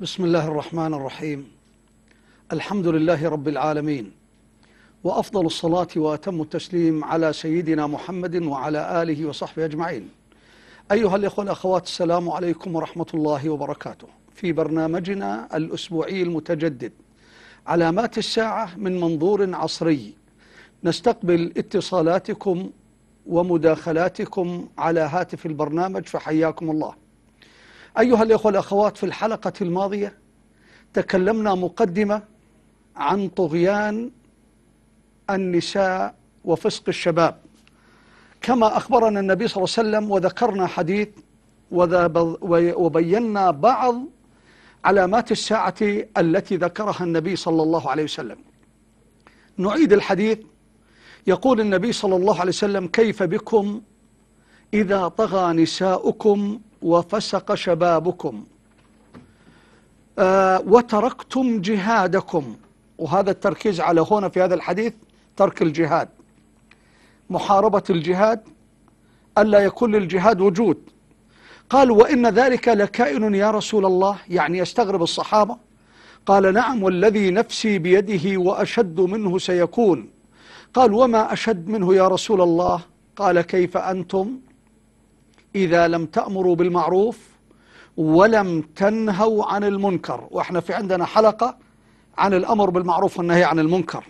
بسم الله الرحمن الرحيم الحمد لله رب العالمين وأفضل الصلاة وأتم التسليم على سيدنا محمد وعلى آله وصحبه أجمعين أيها الإخوة الأخوات السلام عليكم ورحمة الله وبركاته في برنامجنا الأسبوعي المتجدد علامات الساعة من منظور عصري نستقبل اتصالاتكم ومداخلاتكم على هاتف البرنامج فحياكم الله أيها الإخوة الأخوات في الحلقة الماضية تكلمنا مقدمة عن طغيان النساء وفسق الشباب كما أخبرنا النبي صلى الله عليه وسلم وذكرنا حديث وبينا بعض علامات الساعة التي ذكرها النبي صلى الله عليه وسلم نعيد الحديث يقول النبي صلى الله عليه وسلم كيف بكم إذا طغى نساؤكم وفسق شبابكم آه وتركتم جهادكم وهذا التركيز على هنا في هذا الحديث ترك الجهاد محاربة الجهاد ألا يكون للجهاد وجود قال وإن ذلك لكائن يا رسول الله يعني يستغرب الصحابة قال نعم والذي نفسي بيده وأشد منه سيكون قال وما أشد منه يا رسول الله قال كيف أنتم إذا لم تأمروا بالمعروف ولم تنهوا عن المنكر وإحنا في عندنا حلقة عن الأمر بالمعروف والنهي عن المنكر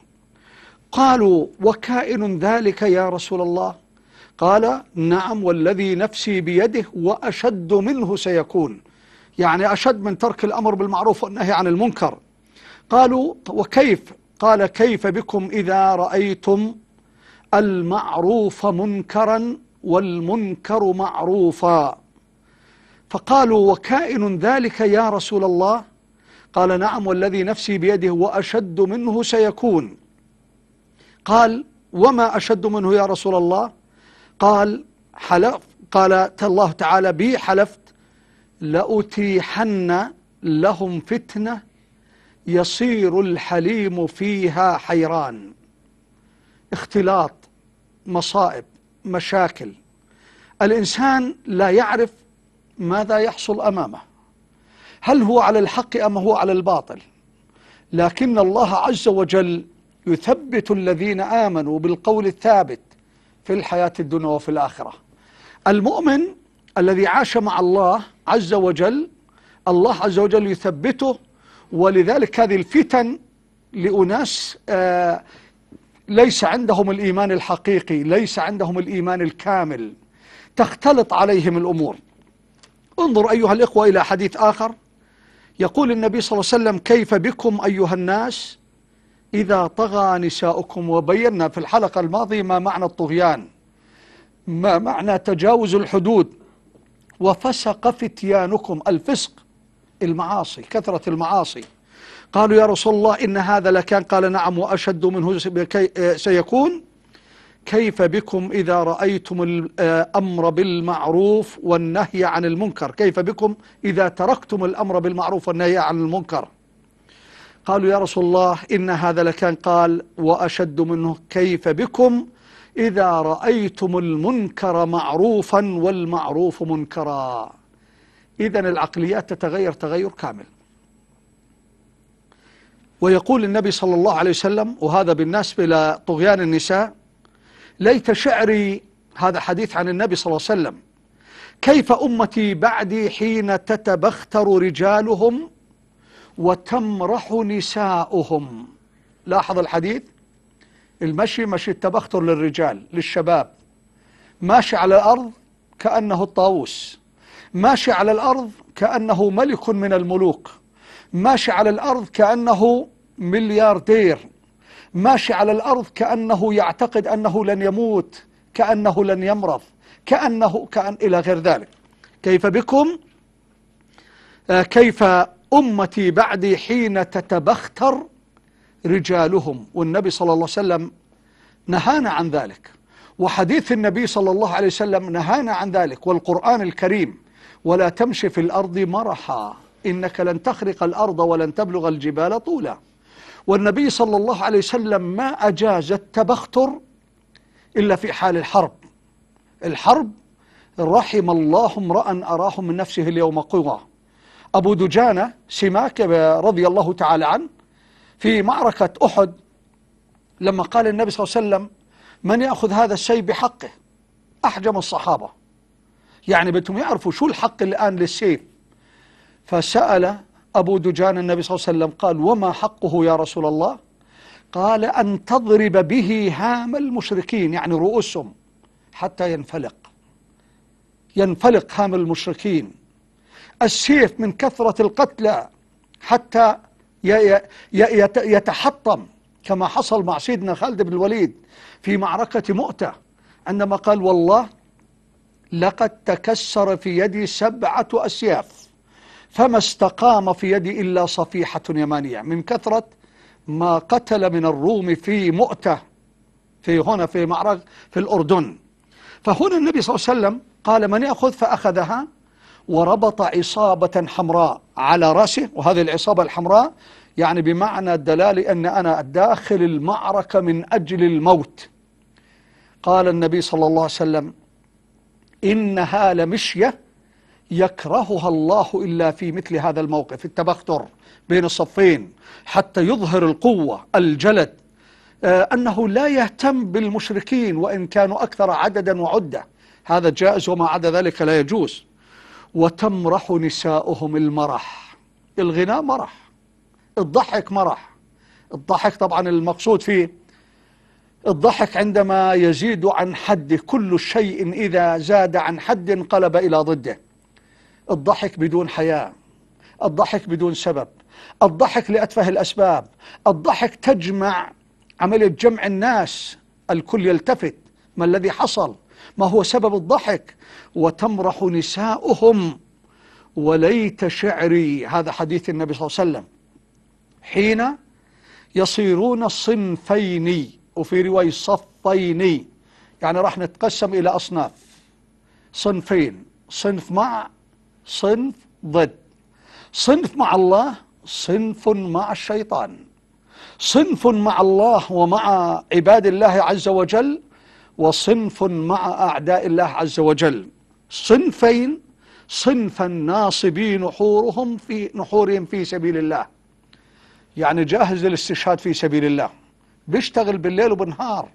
قالوا وكائن ذلك يا رسول الله قال نعم والذي نفسي بيده وأشد منه سيكون يعني أشد من ترك الأمر بالمعروف والنهي عن المنكر قالوا وكيف قال كيف بكم إذا رأيتم المعروف منكرا والمنكر معروفا فقالوا وكائن ذلك يا رسول الله قال نعم والذي نفسي بيده وأشد منه سيكون قال وما أشد منه يا رسول الله قال حلف قال الله تعالى بي حلفت لأتيحن لهم فتنة يصير الحليم فيها حيران اختلاط مصائب مشاكل الإنسان لا يعرف ماذا يحصل أمامه هل هو على الحق أم هو على الباطل لكن الله عز وجل يثبت الذين آمنوا بالقول الثابت في الحياة الدنيا وفي الآخرة المؤمن الذي عاش مع الله عز وجل الله عز وجل يثبته ولذلك هذه الفتن لأناس آه ليس عندهم الإيمان الحقيقي ليس عندهم الإيمان الكامل تختلط عليهم الأمور انظر أيها الإخوة إلى حديث آخر يقول النبي صلى الله عليه وسلم كيف بكم أيها الناس إذا طغى نساؤكم وبينا في الحلقة الماضية ما معنى الطغيان ما معنى تجاوز الحدود وفسق فتيانكم الفسق المعاصي كثرة المعاصي قالوا يا رسول الله إن هذا لكان قال نعم وأشد منه آه، سيكون كيف بكم إذا رأيتم الأمر بالمعروف والنهي عن المنكر كيف بكم إذا تركتم الأمر بالمعروف والنهي عن المنكر قالوا يا رسول الله إن هذا لكان قال وأشد منه كيف بكم إذا رأيتم المنكر معروفا والمعروف منكرا إذا العقليات تتغير تغير كامل ويقول النبي صلى الله عليه وسلم وهذا بالنسبة لطغيان النساء ليت شعري هذا حديث عن النبي صلى الله عليه وسلم كيف أمتي بعدي حين تتبختر رجالهم وتمرح نساؤهم لاحظ الحديث المشي مشي التبختر للرجال للشباب ماشي على الأرض كأنه الطاووس ماشي على الأرض كأنه ملك من الملوك ماشي على الأرض كأنه ملياردير ماشي على الأرض كأنه يعتقد أنه لن يموت كأنه لن يمرض كأنه كأن إلى غير ذلك كيف بكم آه، كيف أمتي بعدي حين تتبختر رجالهم والنبي صلى الله عليه وسلم نهانا عن ذلك وحديث النبي صلى الله عليه وسلم نهانا عن ذلك والقرآن الكريم ولا تمشي في الأرض مرحا إنك لن تخرق الأرض ولن تبلغ الجبال طولا والنبي صلى الله عليه وسلم ما أجاز التبختر إلا في حال الحرب الحرب رحم الله امرأ أراه من نفسه اليوم قوى أبو دجانة سماك رضي الله تعالى عنه في معركة أحد لما قال النبي صلى الله عليه وسلم من يأخذ هذا الشيء بحقه أحجم الصحابة يعني بدهم يعرفوا شو الحق الآن للسيف فسأل أبو دجان النبي صلى الله عليه وسلم قال وما حقه يا رسول الله قال أن تضرب به هام المشركين يعني رؤوسهم حتى ينفلق ينفلق هام المشركين السيف من كثرة القتلى حتى يتحطم كما حصل مع سيدنا خالد بن الوليد في معركة مؤتة عندما قال والله لقد تكسر في يدي سبعة أسياف فما استقام في يدي إلا صفيحة يمانية من كثرة ما قتل من الروم في مؤتة في هنا في معركة في الأردن فهنا النبي صلى الله عليه وسلم قال من يأخذ فأخذها وربط عصابة حمراء على رأسه وهذه العصابة الحمراء يعني بمعنى الدلالة أن أنا داخل المعركة من أجل الموت قال النبي صلى الله عليه وسلم إنها لمشية يكرهها الله إلا في مثل هذا الموقف التبختر بين الصفين حتى يظهر القوة الجلد آه، أنه لا يهتم بالمشركين وإن كانوا أكثر عددا وعدة هذا جائز وما عدا ذلك لا يجوز وتمرح نساؤهم المرح الغناء مرح الضحك مرح الضحك طبعا المقصود فيه الضحك عندما يزيد عن حد كل شيء إذا زاد عن حد انقلب إلى ضده الضحك بدون حياة الضحك بدون سبب الضحك لأتفه الأسباب الضحك تجمع عملية جمع الناس الكل يلتفت ما الذي حصل ما هو سبب الضحك وتمرح نساؤهم وليت شعري هذا حديث النبي صلى الله عليه وسلم حين يصيرون صنفين وفي رواية صفين يعني راح نتقسم إلى أصناف صنفين صنف مع صنف ضد صنف مع الله صنف مع الشيطان صنف مع الله ومع عباد الله عز وجل وصنف مع أعداء الله عز وجل صنفين صنفا ناصبي نحورهم في نحورهم في سبيل الله يعني جاهز للاستشهاد في سبيل الله بيشتغل بالليل وبالنهار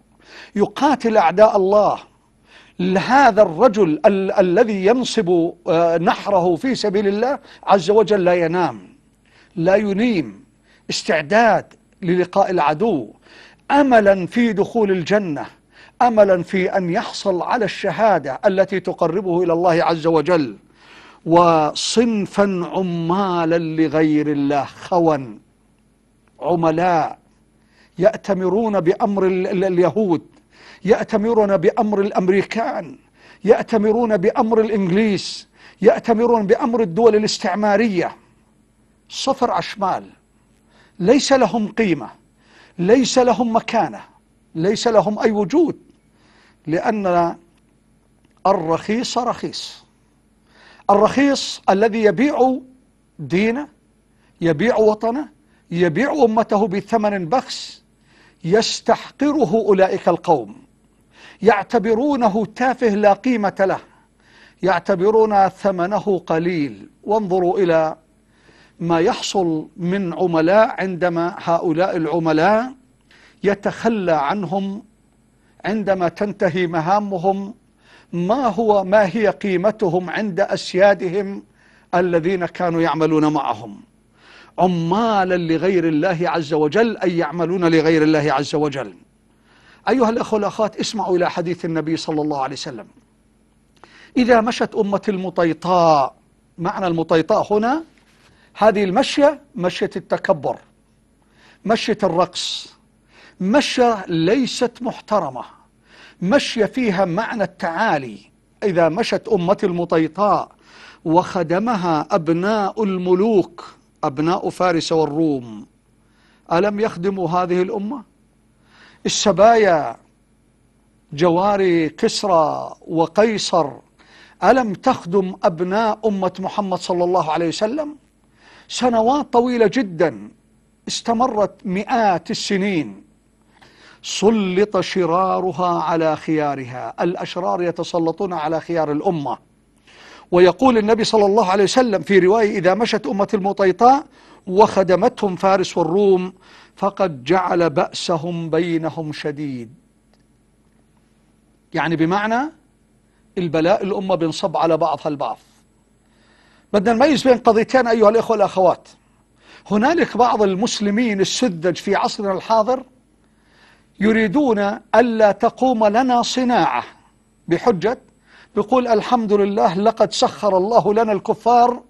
يقاتل أعداء الله هذا الرجل ال الذي ينصب آه، نحره في سبيل الله عز وجل لا ينام لا ينيم استعداد للقاء العدو املا في دخول الجنه املا في ان يحصل على الشهاده التي تقربه الى الله عز وجل وصنفا عمالا لغير الله خون عملاء يأتمرون بأمر اليهود يأتمرون بأمر الأمريكان يأتمرون بأمر الإنجليز يأتمرون بأمر الدول الاستعمارية صفر على ليس لهم قيمة ليس لهم مكانة ليس لهم أي وجود لأن الرخيص رخيص الرخيص الذي يبيع دينه يبيع وطنه يبيع أمته بثمن بخس يستحقره أولئك القوم يعتبرونه تافه لا قيمة له يعتبرون ثمنه قليل وانظروا إلى ما يحصل من عملاء عندما هؤلاء العملاء يتخلى عنهم عندما تنتهي مهامهم ما هو ما هي قيمتهم عند أسيادهم الذين كانوا يعملون معهم عمالا لغير الله عز وجل أي يعملون لغير الله عز وجل أيها الأخوة الأخوات اسمعوا إلى حديث النبي صلى الله عليه وسلم إذا مشت أمة المطيطاء معنى المطيطاء هنا هذه المشية مشية التكبر مشية الرقص مشية ليست محترمة مشية فيها معنى التعالي إذا مشت أمة المطيطاء وخدمها أبناء الملوك أبناء فارس والروم ألم يخدموا هذه الأمة؟ السبايا جواري كسرى وقيصر ألم تخدم أبناء أمة محمد صلى الله عليه وسلم سنوات طويلة جدا استمرت مئات السنين سلط شرارها على خيارها الأشرار يتسلطون على خيار الأمة ويقول النبي صلى الله عليه وسلم في رواية إذا مشت أمة المطيطاء وخدمتهم فارس والروم فقد جعل بأسهم بينهم شديد يعني بمعنى البلاء الأمة بنصب على بعضها البعض بدنا نميز بين قضيتين أيها الإخوة والأخوات هنالك بعض المسلمين السذج في عصرنا الحاضر يريدون ألا تقوم لنا صناعة بحجة بيقول الحمد لله لقد سخر الله لنا الكفار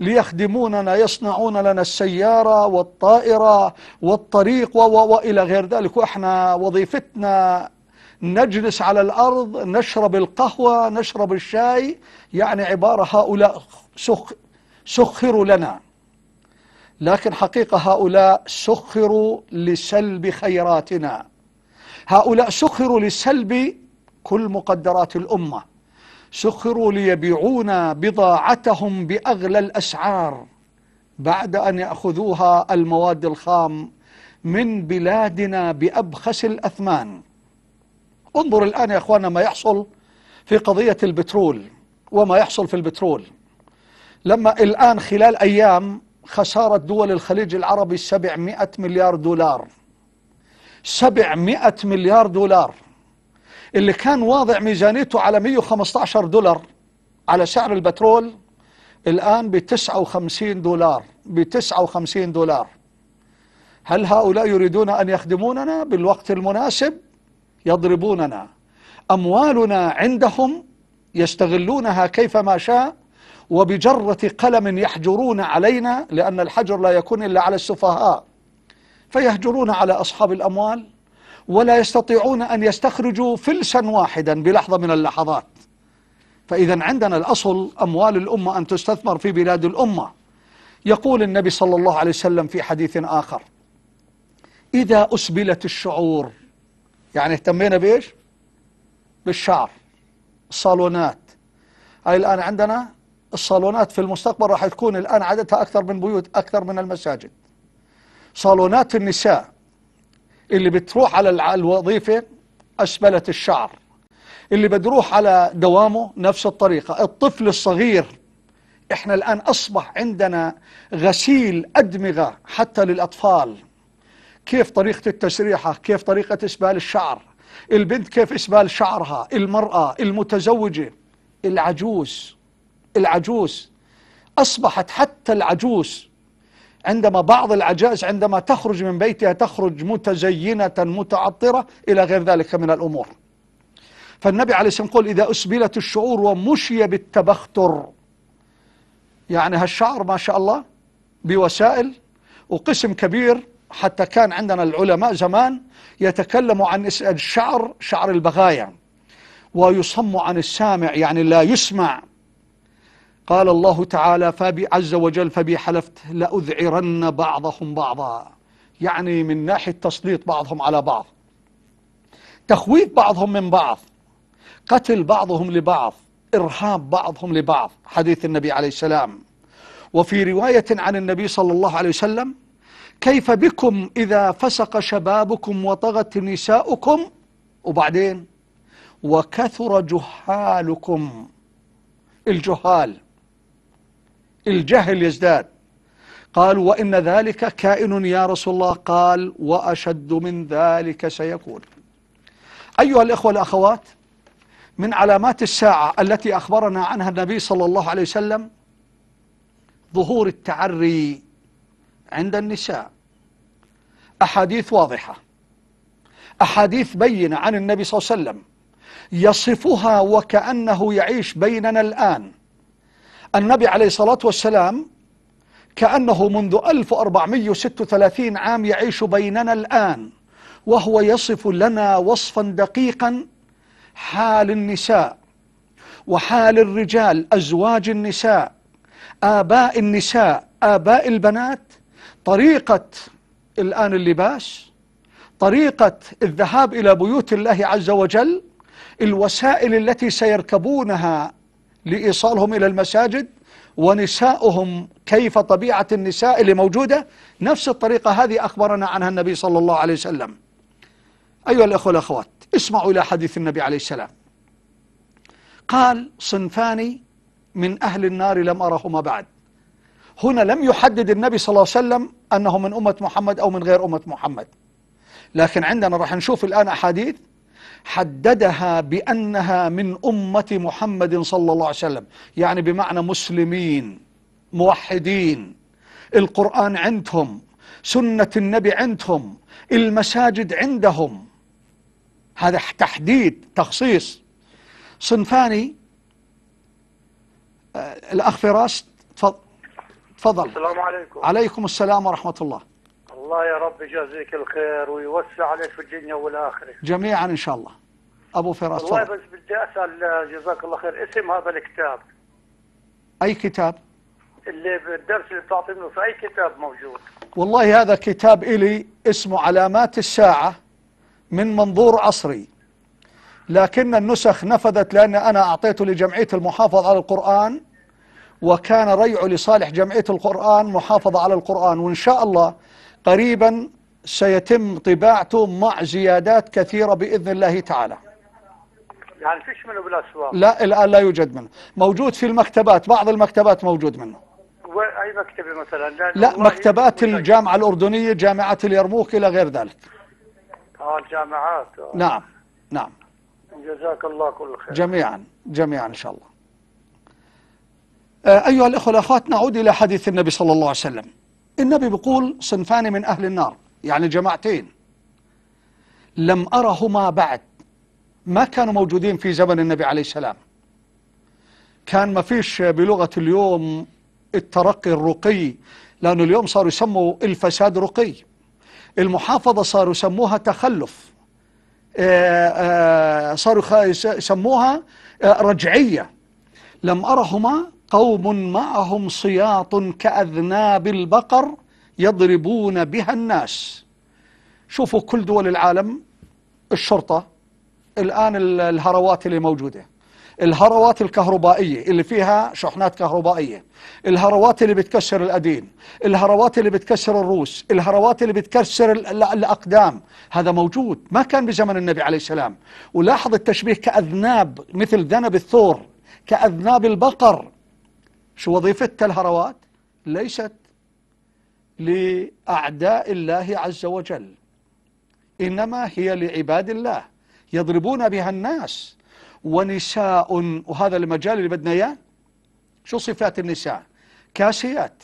ليخدموننا يصنعون لنا السيارة والطائرة والطريق وإلى غير ذلك وإحنا وظيفتنا نجلس على الأرض نشرب القهوة نشرب الشاي يعني عبارة هؤلاء سخ سخروا لنا لكن حقيقة هؤلاء سخروا لسلب خيراتنا هؤلاء سخروا لسلب كل مقدرات الأمة سخروا ليبيعون بضاعتهم بأغلى الأسعار بعد أن يأخذوها المواد الخام من بلادنا بأبخس الأثمان انظر الآن يا أخوانا ما يحصل في قضية البترول وما يحصل في البترول لما الآن خلال أيام خسارة دول الخليج العربي 700 مليار دولار 700 مليار دولار اللي كان واضع ميزانيته على 115 دولار على سعر البترول الآن ب 59 دولار ب 59 دولار هل هؤلاء يريدون أن يخدموننا بالوقت المناسب يضربوننا أموالنا عندهم يستغلونها كيفما شاء وبجرة قلم يحجرون علينا لأن الحجر لا يكون إلا على السفهاء فيهجرون على أصحاب الأموال ولا يستطيعون أن يستخرجوا فلسا واحدا بلحظة من اللحظات فإذا عندنا الأصل أموال الأمة أن تستثمر في بلاد الأمة يقول النبي صلى الله عليه وسلم في حديث آخر إذا أسبلت الشعور يعني اهتمينا بإيش بالشعر الصالونات هاي الآن عندنا الصالونات في المستقبل راح تكون الآن عددها أكثر من بيوت أكثر من المساجد صالونات النساء اللي بتروح على الوظيفة أشبلة الشعر اللي بدروح على دوامه نفس الطريقة الطفل الصغير احنا الآن أصبح عندنا غسيل أدمغة حتى للأطفال كيف طريقة التسريحة كيف طريقة إسبال الشعر البنت كيف إسبال شعرها المرأة المتزوجة العجوز العجوز أصبحت حتى العجوز عندما بعض العجائز عندما تخرج من بيتها تخرج متزينة متعطرة إلى غير ذلك من الأمور فالنبي عليه الصلاة والسلام يقول إذا أسبلت الشعور ومشي بالتبختر يعني هالشعر ما شاء الله بوسائل وقسم كبير حتى كان عندنا العلماء زمان يتكلموا عن الشعر شعر البغايا ويصم عن السامع يعني لا يسمع قال الله تعالى فابي عز وجل فبي حلفت لأذعرن بعضهم بعضا يعني من ناحية تسليط بعضهم على بعض تخويف بعضهم من بعض قتل بعضهم لبعض إرهاب بعضهم لبعض حديث النبي عليه السلام وفي رواية عن النبي صلى الله عليه وسلم كيف بكم إذا فسق شبابكم وطغت نساؤكم وبعدين وكثر جهالكم الجهال الجهل يزداد قالوا وإن ذلك كائن يا رسول الله قال وأشد من ذلك سيكون أيها الإخوة الأخوات من علامات الساعة التي أخبرنا عنها النبي صلى الله عليه وسلم ظهور التعري عند النساء أحاديث واضحة أحاديث بينة عن النبي صلى الله عليه وسلم يصفها وكأنه يعيش بيننا الآن النبي عليه الصلاة والسلام كأنه منذ 1436 عام يعيش بيننا الآن وهو يصف لنا وصفا دقيقا حال النساء وحال الرجال أزواج النساء آباء النساء آباء البنات طريقة الآن اللباس طريقة الذهاب إلى بيوت الله عز وجل الوسائل التي سيركبونها لإيصالهم إلى المساجد ونساؤهم كيف طبيعة النساء اللي موجودة نفس الطريقة هذه أخبرنا عنها النبي صلى الله عليه وسلم أيها الأخوة الأخوات اسمعوا إلى حديث النبي عليه السلام قال صنفان من أهل النار لم أرهما بعد هنا لم يحدد النبي صلى الله عليه وسلم أنه من أمة محمد أو من غير أمة محمد لكن عندنا راح نشوف الآن أحاديث حددها بأنها من أمة محمد صلى الله عليه وسلم يعني بمعنى مسلمين موحدين القرآن عندهم سنة النبي عندهم المساجد عندهم هذا تحديد تخصيص صنفاني آه، الأخ فراس تفضل السلام عليكم عليكم السلام ورحمة الله الله يا رب يجازيك الخير ويوسع عليك في الدنيا والآخرة جميعا إن شاء الله أبو فراس والله بس بدي أسأل جزاك الله خير اسم هذا الكتاب أي كتاب؟ اللي بالدرس اللي بتعطينه في أي كتاب موجود والله هذا كتاب إلي اسمه علامات الساعة من منظور عصري لكن النسخ نفذت لأن أنا أعطيته لجمعية المحافظة على القرآن وكان ريع لصالح جمعية القرآن محافظة على القرآن وإن شاء الله قريبا سيتم طباعته مع زيادات كثيرة بإذن الله تعالى يعني فيش منه بالأسواق لا الآن لا يوجد منه موجود في المكتبات بعض المكتبات موجود منه وأي مكتبة مثلا لا مكتبات الجامعة الأردنية جامعة اليرموك إلى غير ذلك آه الجامعات آه. نعم نعم جزاك الله كل خير جميعا جميعا إن شاء الله آه أيها الأخوة الأخوات نعود إلى حديث النبي صلى الله عليه وسلم النبي بيقول صنفان من أهل النار يعني جماعتين لم أرهما بعد ما كانوا موجودين في زمن النبي عليه السلام كان ما فيش بلغة اليوم الترقي الرقي لأنه اليوم صاروا يسموا الفساد رقي المحافظة صاروا يسموها تخلف آه، آه، صاروا يسموها آه، رجعية لم أرهما قوم معهم صياط كأذناب البقر يضربون بها الناس شوفوا كل دول العالم الشرطة الآن الهروات اللي موجودة الهروات الكهربائية اللي فيها شحنات كهربائية الهروات اللي بتكسر الأدين الهروات اللي بتكسر الروس الهروات اللي بتكسر الأقدام هذا موجود ما كان بزمن النبي عليه السلام ولاحظ التشبيه كأذناب مثل ذنب الثور كأذناب البقر شو وظيفة الهروات ليست لأعداء الله عز وجل إنما هي لعباد الله يضربون بها الناس ونساء وهذا المجال اللي بدنا إياه شو صفات النساء كاسيات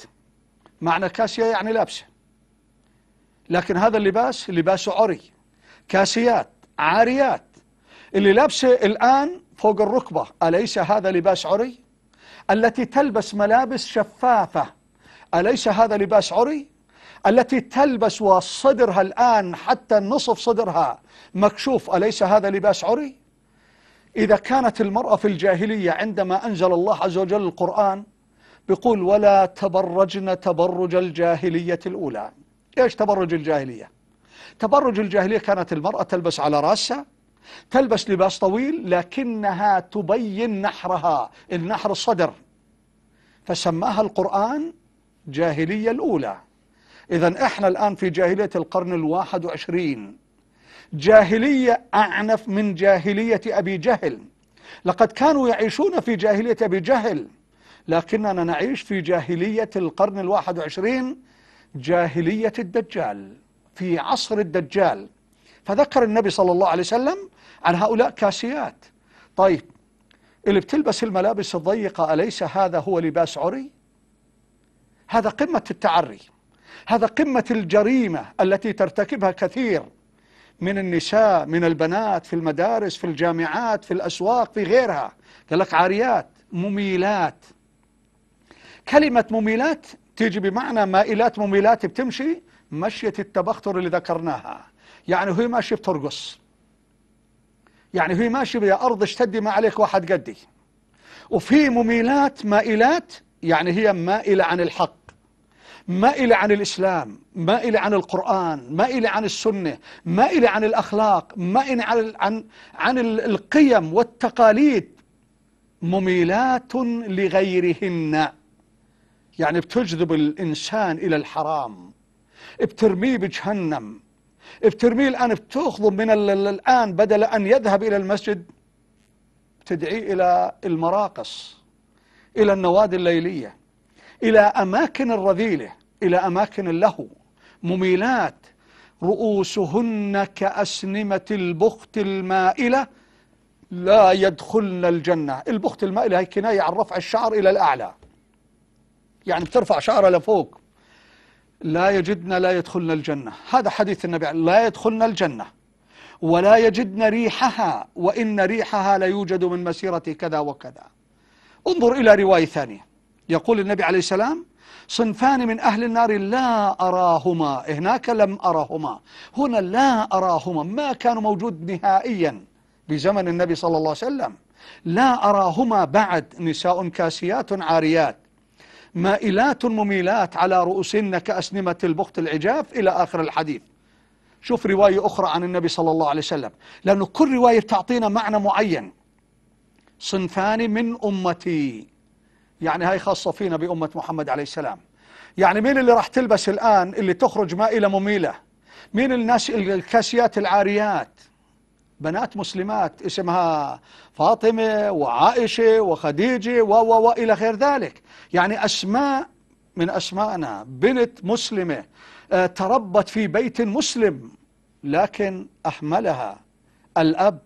معنى كاسية يعني لابسة لكن هذا اللباس لباس عري كاسيات عاريات اللي لابسه الآن فوق الركبة أليس هذا لباس عري؟ التي تلبس ملابس شفافة أليس هذا لباس عري؟ التي تلبس وصدرها الآن حتى نصف صدرها مكشوف أليس هذا لباس عري؟ إذا كانت المرأة في الجاهلية عندما أنزل الله عز وجل القرآن بيقول ولا تبرجن تبرج الجاهلية الأولى إيش تبرج الجاهلية؟ تبرج الجاهلية كانت المرأة تلبس على رأسها تلبس لباس طويل لكنها تبين نحرها النحر الصدر فسماها القرآن جاهلية الأولى إذا إحنا الآن في جاهلية القرن الواحد وعشرين جاهلية أعنف من جاهلية أبي جهل لقد كانوا يعيشون في جاهلية أبي جهل لكننا نعيش في جاهلية القرن الواحد وعشرين جاهلية الدجال في عصر الدجال فذكر النبي صلى الله عليه وسلم عن هؤلاء كاسيات طيب اللي بتلبس الملابس الضيقة أليس هذا هو لباس عري هذا قمة التعري هذا قمة الجريمة التي ترتكبها كثير من النساء من البنات في المدارس في الجامعات في الأسواق في غيرها قال لك عاريات مميلات كلمة مميلات تيجي بمعنى مائلات مميلات بتمشي مشية التبختر اللي ذكرناها يعني هي ماشية بترقص يعني في ماشي يا أرض اشتدي ما عليك واحد قدي وفي مميلات مائلات يعني هي مائلة عن الحق مائلة عن الإسلام مائلة عن القرآن مائلة عن السنة مائلة عن الأخلاق مائلة عن, عن, عن القيم والتقاليد مميلات لغيرهن يعني بتجذب الإنسان إلى الحرام بترميه بجهنم بترميه الآن بتأخذه من الآن بدل أن يذهب إلى المسجد تدعي إلى المراقص إلى النوادي الليلية إلى أماكن الرذيلة إلى أماكن اللهو مميلات رؤوسهن كأسنمة البخت المائلة لا يدخلن الجنة البخت المائلة هي كناية عن رفع الشعر إلى الأعلى يعني بترفع شعرها لفوق لا يجدن لا يدخلن الجنة هذا حديث النبي لا يدخلن الجنة ولا يجدن ريحها وإن ريحها ليوجد من مسيرة كذا وكذا انظر إلى رواية ثانية يقول النبي عليه السلام صنفان من أهل النار لا أراهما هناك لم أراهما هنا لا أراهما ما كانوا موجود نهائيا بزمن النبي صلى الله عليه وسلم لا أراهما بعد نساء كاسيات عاريات مائلات مميلات على رؤوسهن كأسنمة البخت العجاف إلى آخر الحديث شوف رواية أخرى عن النبي صلى الله عليه وسلم لأنه كل رواية تعطينا معنى معين صنفان من أمتي يعني هاي خاصة فينا بأمة محمد عليه السلام يعني مين اللي راح تلبس الآن اللي تخرج مائلة مميلة مين الناس الكاسيات العاريات بنات مسلمات اسمها فاطمة وعائشة وخديجة و و وإلى غير ذلك يعني أسماء من أسمائنا بنت مسلمة آه، تربت في بيت مسلم لكن اهملها الأب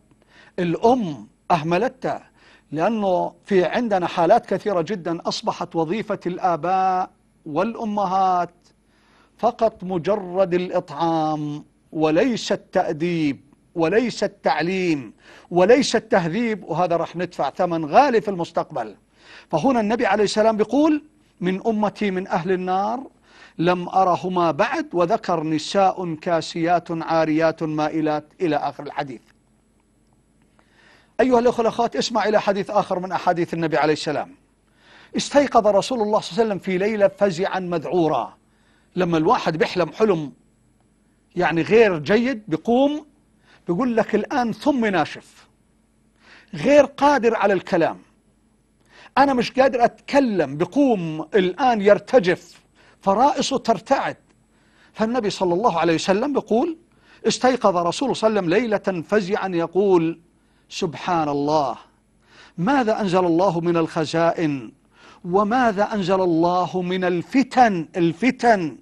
الأم أهملتها لأنه في عندنا حالات كثيرة جدا أصبحت وظيفة الآباء والأمهات فقط مجرد الإطعام وليس التأديب وليس التعليم وليس التهذيب وهذا راح ندفع ثمن غالي في المستقبل فهنا النبي عليه السلام بيقول من أمتي من أهل النار لم أرهما بعد وذكر نساء كاسيات عاريات مائلات إلى آخر الحديث أيها الأخوة الأخوات اسمع إلى حديث آخر من أحاديث النبي عليه السلام استيقظ رسول الله صلى الله عليه وسلم في ليلة فزعا مذعورا لما الواحد بيحلم حلم يعني غير جيد بيقوم بيقول لك الآن ثم ناشف غير قادر على الكلام أنا مش قادر أتكلم بقوم الآن يرتجف فرائصه ترتعد فالنبي صلى الله عليه وسلم بيقول استيقظ رسول صلى الله عليه وسلم ليلة فزعا يقول سبحان الله ماذا أنزل الله من الخزائن وماذا أنزل الله من الفتن الفتن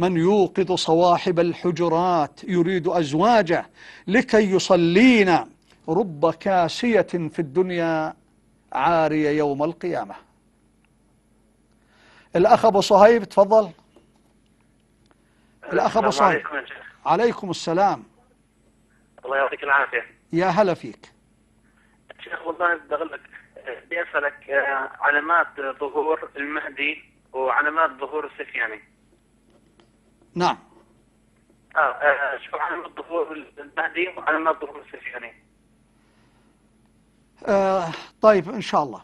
من يوقظ صواحب الحجرات يريد أزواجه لكي يصلين رب كاسية في الدنيا عارية يوم القيامة الأخ أبو صهيب تفضل الأخ أبو صهيب عليكم السلام الله يعطيك العافية يا هلا فيك شيخ والله بغلك بدي أسألك آه، علامات ظهور المهدي وعلامات ظهور السفياني نعم اه, آه، شكرا على الظهور المهدي ما الظهور السفياني آه طيب ان شاء الله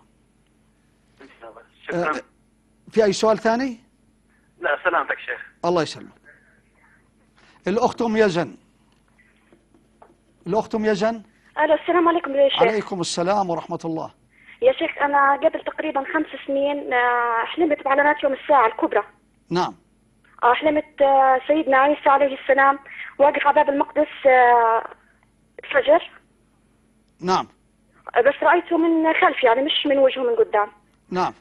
ان شاء الله آه، شكرا آه في اي سؤال ثاني؟ لا سلامتك شيخ الله يسلمك الاخت ام يزن الاخت ام يزن الو السلام عليكم يا شيخ عليكم السلام ورحمه الله يا شيخ انا قبل تقريبا خمس سنين آه، حلمت بعلامات يوم الساعه الكبرى نعم حلمت آه، سيدنا عيسى عليه السلام واقف على باب المقدس آه، الفجر نعم بس رأيته من خلف يعني مش من وجهه من قدام نعم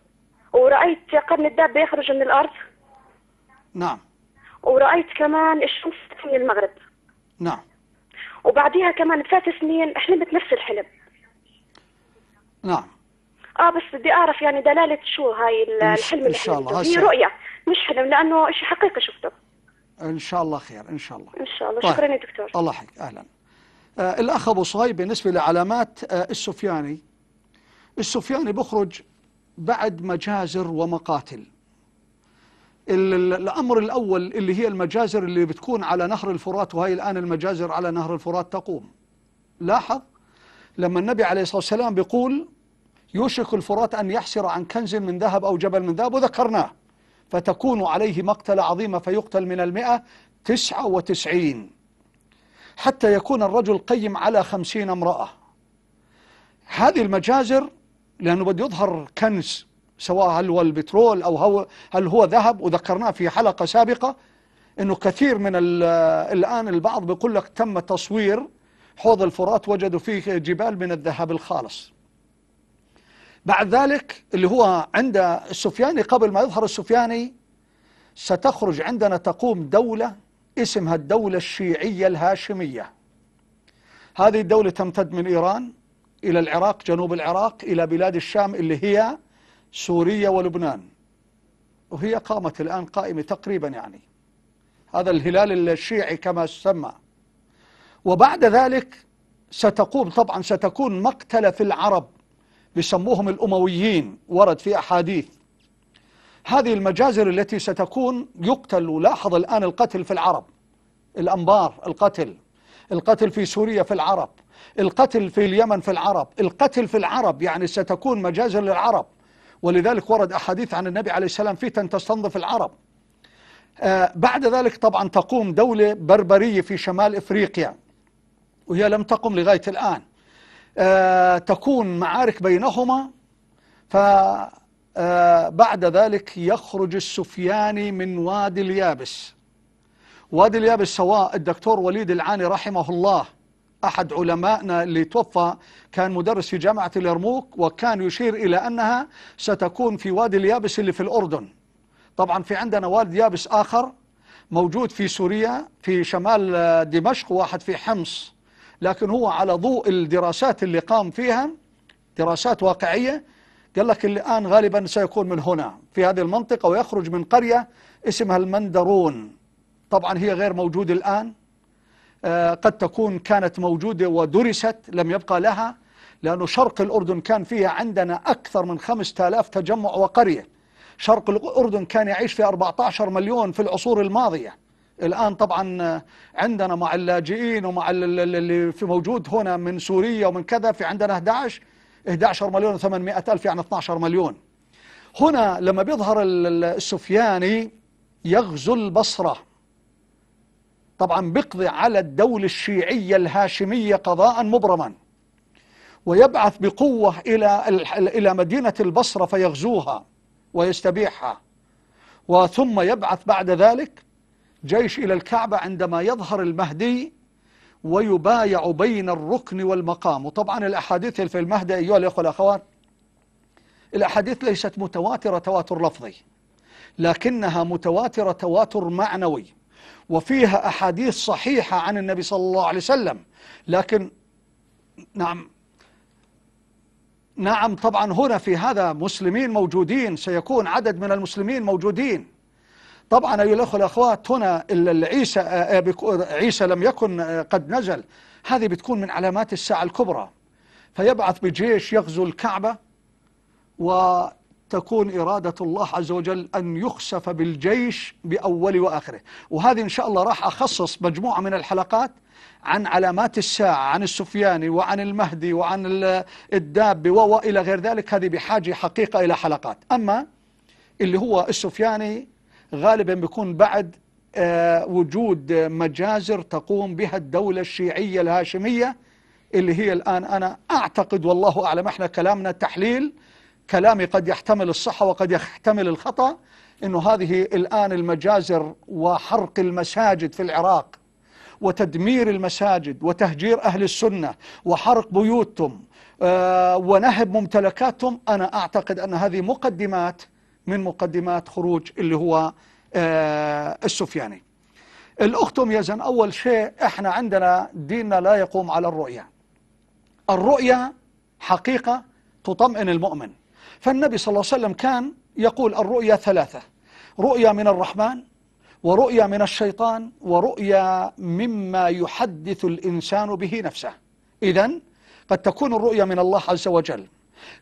ورأيت قرن الدابة يخرج من الأرض نعم ورأيت كمان الشمس من المغرب نعم وبعديها كمان بثلاث سنين حلمت نفس الحلم نعم اه بس بدي اعرف يعني دلاله شو هاي الحلم إن اللي حلمته هي رؤيه مش حلم لانه شيء حقيقي شفته ان شاء الله خير ان شاء الله ان شاء الله طيب. شكرا يا دكتور الله يحييك اهلا آه الاخ ابو صهيب بالنسبه لعلامات آه السفياني السفياني بخرج بعد مجازر ومقاتل الأمر الأول اللي هي المجازر اللي بتكون على نهر الفرات وهي الآن المجازر على نهر الفرات تقوم لاحظ لما النبي عليه الصلاة والسلام بيقول يوشك الفرات أن يحسر عن كنز من ذهب أو جبل من ذهب وذكرناه فتكون عليه مقتلة عظيمة فيقتل من المئة تسعة وتسعين حتى يكون الرجل قيم على خمسين امرأة هذه المجازر لأنه بده يظهر كنز سواء هل هو البترول أو هو هل هو ذهب وذكرناه في حلقة سابقة أنه كثير من الآن البعض بيقول لك تم تصوير حوض الفرات وجدوا فيه جبال من الذهب الخالص بعد ذلك اللي هو عند السفياني قبل ما يظهر السفياني ستخرج عندنا تقوم دولة اسمها الدولة الشيعية الهاشمية هذه الدولة تمتد من إيران إلى العراق جنوب العراق إلى بلاد الشام اللي هي سوريا ولبنان وهي قامت الآن قائمة تقريبا يعني هذا الهلال الشيعي كما سمى وبعد ذلك ستقوم طبعا ستكون مقتلة في العرب بيسموهم الأمويين ورد في أحاديث هذه المجازر التي ستكون يقتل لاحظ الآن القتل في العرب الأنبار القتل القتل في سوريا في العرب القتل في اليمن في العرب القتل في العرب يعني ستكون مجازر للعرب ولذلك ورد أحاديث عن النبي عليه السلام فتن تستنظف العرب آه بعد ذلك طبعا تقوم دولة بربرية في شمال إفريقيا وهي لم تقم لغاية الآن آه، تكون معارك بينهما فبعد آه، ذلك يخرج السفياني من وادي اليابس وادي اليابس سواء الدكتور وليد العاني رحمه الله أحد علمائنا اللي توفى كان مدرس في جامعة اليرموك وكان يشير إلى أنها ستكون في وادي اليابس اللي في الأردن طبعا في عندنا وادي يابس آخر موجود في سوريا في شمال آه، دمشق واحد في حمص لكن هو على ضوء الدراسات اللي قام فيها دراسات واقعية قال لك الآن غالبا سيكون من هنا في هذه المنطقة ويخرج من قرية اسمها المندرون طبعا هي غير موجودة الآن آه قد تكون كانت موجودة ودرست لم يبقى لها لأنه شرق الأردن كان فيها عندنا أكثر من 5000 تجمع وقرية شرق الأردن كان يعيش في 14 مليون في العصور الماضية الآن طبعا عندنا مع اللاجئين ومع اللي في موجود هنا من سوريا ومن كذا في عندنا 11 11 مليون و800 ألف يعني 12 مليون هنا لما بيظهر السفياني يغزو البصرة طبعا بيقضي على الدولة الشيعية الهاشمية قضاء مبرما ويبعث بقوة إلى إلى مدينة البصرة فيغزوها ويستبيحها وثم يبعث بعد ذلك جيش إلى الكعبة عندما يظهر المهدي ويبايع بين الركن والمقام وطبعا الأحاديث في المهدي أيها الأخوة الأخوات الأحاديث ليست متواترة تواتر لفظي لكنها متواترة تواتر معنوي وفيها أحاديث صحيحة عن النبي صلى الله عليه وسلم لكن نعم نعم طبعا هنا في هذا مسلمين موجودين سيكون عدد من المسلمين موجودين طبعا أيها الأخوة الأخوات هنا عيسى آه، آه، عيسى لم يكن آه، قد نزل هذه بتكون من علامات الساعة الكبرى فيبعث بجيش يغزو الكعبة وتكون إرادة الله عز وجل أن يخسف بالجيش بأول وآخره وهذه إن شاء الله راح أخصص مجموعة من الحلقات عن علامات الساعة عن السفياني وعن المهدي وعن الداب وإلى غير ذلك هذه بحاجة حقيقة إلى حلقات أما اللي هو السفياني غالبا بيكون بعد آه، وجود مجازر تقوم بها الدولة الشيعية الهاشمية اللي هي الآن أنا أعتقد والله أعلم احنا كلامنا تحليل كلامي قد يحتمل الصحة وقد يحتمل الخطأ أنه هذه الآن المجازر وحرق المساجد في العراق وتدمير المساجد وتهجير أهل السنة وحرق بيوتهم آه، ونهب ممتلكاتهم أنا أعتقد أن هذه مقدمات من مقدمات خروج اللي هو آه، السفياني الأختم يزن أول شيء إحنا عندنا ديننا لا يقوم على الرؤية الرؤية حقيقة تطمئن المؤمن فالنبي صلى الله عليه وسلم كان يقول الرؤيا ثلاثة رؤيا من الرحمن ورؤيا من الشيطان ورؤيا مما يحدث الإنسان به نفسه إذا قد تكون الرؤيا من الله عز وجل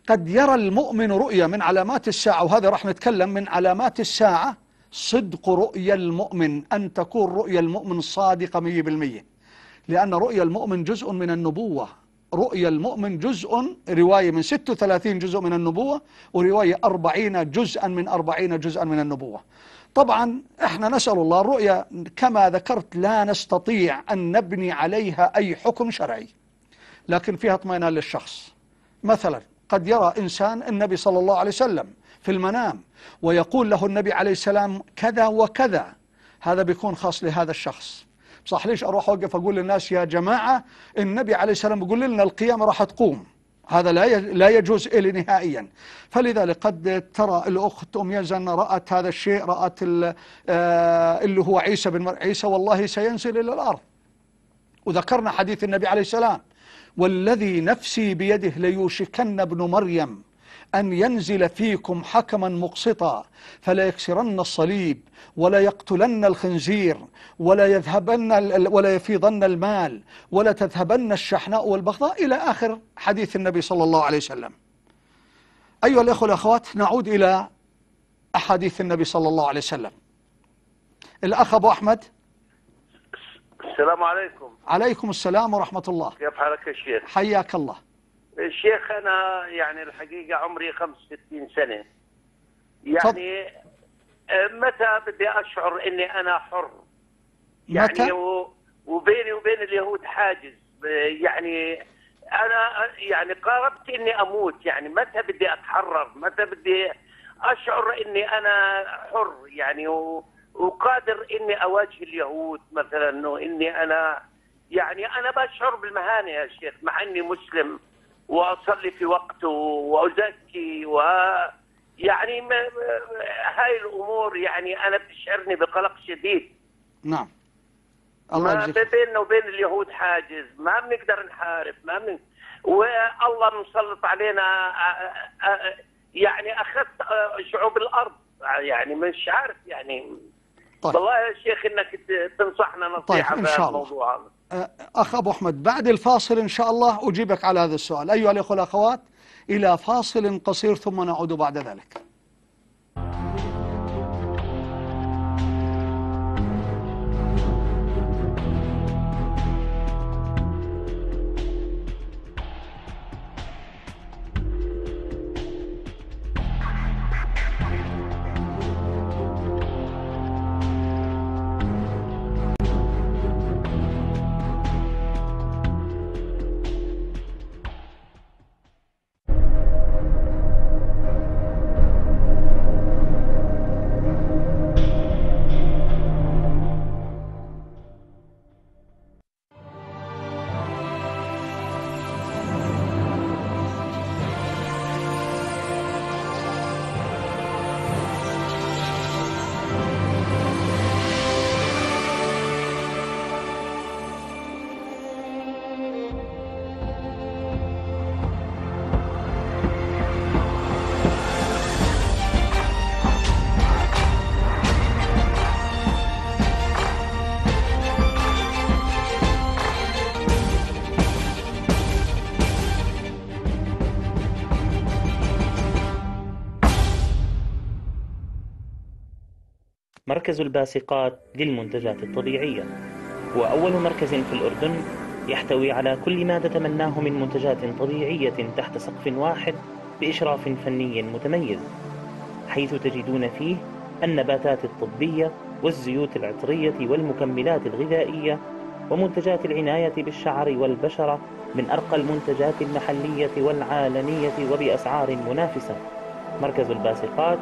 قد يرى المؤمن رؤية من علامات الساعة وهذا راح نتكلم من علامات الساعة صدق رؤيا المؤمن أن تكون رؤيا المؤمن صادقة 100% لأن رؤيا المؤمن جزء من النبوة رؤيا المؤمن جزء رواية من 36 جزء من النبوة ورواية 40 جزءا من 40 جزءا من النبوة طبعا احنا نسأل الله الرؤيا كما ذكرت لا نستطيع أن نبني عليها أي حكم شرعي لكن فيها اطمئنان للشخص مثلا قد يرى إنسان النبي صلى الله عليه وسلم في المنام ويقول له النبي عليه السلام كذا وكذا هذا بيكون خاص لهذا الشخص صح ليش أروح أوقف أقول للناس يا جماعة النبي عليه السلام يقول لنا القيامة راح تقوم هذا لا لا يجوز إلي نهائيا فلذلك قد ترى الأخت أم يزن رأت هذا الشيء رأت آه، اللي هو عيسى بن عيسى والله سينزل إلى الأرض وذكرنا حديث النبي عليه السلام والذي نفسي بيده ليوشكن ابن مريم أن ينزل فيكم حكما مقسطا فلا يكسرن الصليب ولا يقتلن الخنزير ولا يذهبن ولا يفيضن المال ولا تذهبن الشحناء والبغضاء إلى آخر حديث النبي صلى الله عليه وسلم أيها الأخوة والأخوات نعود إلى أحاديث النبي صلى الله عليه وسلم الأخ أبو أحمد السلام عليكم عليكم السلام ورحمة الله كيف حالك يا شيخ حياك الله الشيخ أنا يعني الحقيقة عمري 65 سنة يعني طب. آه، متى بدي أشعر أني أنا حر يعني متى؟ وبيني وبين اليهود حاجز يعني أنا يعني قاربت أني أموت يعني متى بدي أتحرر متى بدي أشعر أني أنا حر يعني و وقادر اني اواجه اليهود مثلا انه اني انا يعني انا بشعر بالمهانه يا شيخ مع اني مسلم واصلي في وقته وازكي و يعني ما هاي الامور يعني انا بتشعرني بقلق شديد نعم الله ما بيننا وبين اليهود حاجز ما بنقدر نحارب ما بن... والله مسلط علينا يعني اخذت شعوب الارض يعني مش عارف يعني طيب. والله يا شيخ انك تنصحنا طيب، نصيحه طيب إن شاء الله. هذا أه، اخ ابو احمد بعد الفاصل ان شاء الله اجيبك على هذا السؤال ايها الاخوه الاخوات الى فاصل قصير ثم نعود بعد ذلك مركز الباسقات للمنتجات الطبيعية وأول مركز في الأردن يحتوي على كل ما تتمناه من منتجات طبيعية تحت سقف واحد بإشراف فني متميز حيث تجدون فيه النباتات الطبية والزيوت العطرية والمكملات الغذائية ومنتجات العناية بالشعر والبشرة من أرقى المنتجات المحلية والعالمية وبأسعار منافسة مركز الباسقات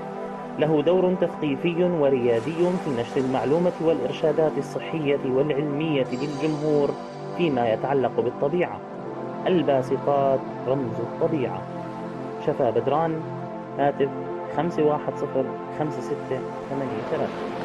له دور تثقيفي وريادي في نشر المعلومة والإرشادات الصحية والعلمية للجمهور فيما يتعلق بالطبيعة الباسطات رمز الطبيعة شفا بدران هاتف 510 5683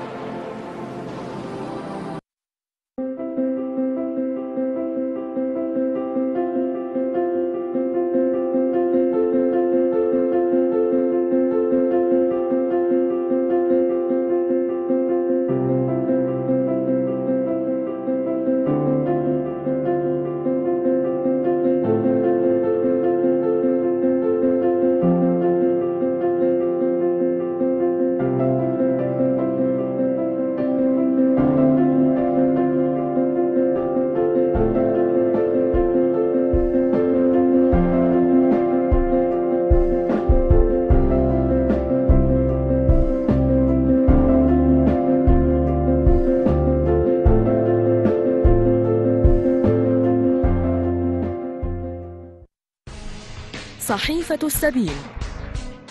صحيفة السبيل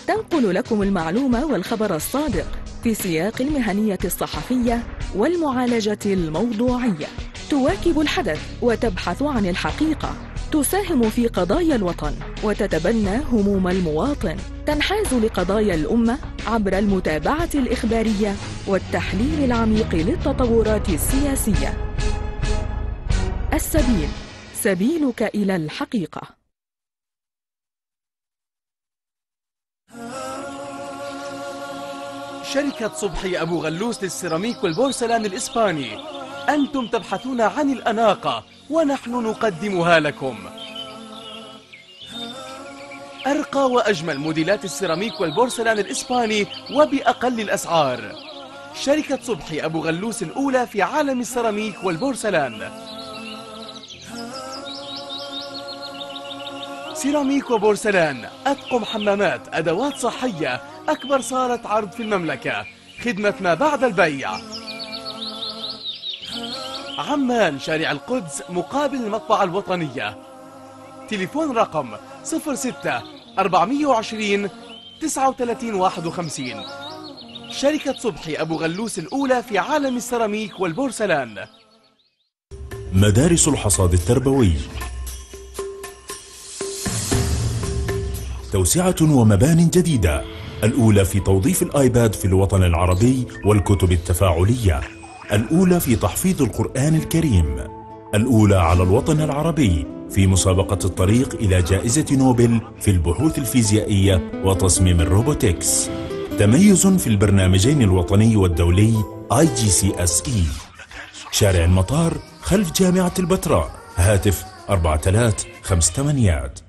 تنقل لكم المعلومة والخبر الصادق في سياق المهنية الصحفية والمعالجة الموضوعية تواكب الحدث وتبحث عن الحقيقة تساهم في قضايا الوطن وتتبنى هموم المواطن تنحاز لقضايا الأمة عبر المتابعة الإخبارية والتحليل العميق للتطورات السياسية السبيل سبيلك إلى الحقيقة شركة صبحي أبو غلوس للسيراميك والبورسلان الإسباني أنتم تبحثون عن الأناقة ونحن نقدمها لكم أرقى وأجمل موديلات السيراميك والبورسلان الإسباني وبأقل الأسعار شركة صبحي أبو غلوس الأولى في عالم السيراميك والبورسلان سيراميك وبورسلان أطقم حمامات أدوات صحية أكبر صالة عرض في المملكة خدمة ما بعد البيع عمان شارع القدس مقابل المطبعة الوطنية تليفون رقم 06 420 39 51 شركة صبحي أبو غلوس الأولى في عالم السيراميك والبورسلان مدارس الحصاد التربوي توسعة ومبان جديدة الأولى في توظيف الآيباد في الوطن العربي والكتب التفاعلية الأولى في تحفيظ القرآن الكريم الأولى على الوطن العربي في مسابقة الطريق إلى جائزة نوبل في البحوث الفيزيائية وتصميم الروبوتكس تميز في البرنامجين الوطني والدولي اي جي سي اس اي شارع المطار خلف جامعة البتراء هاتف 4358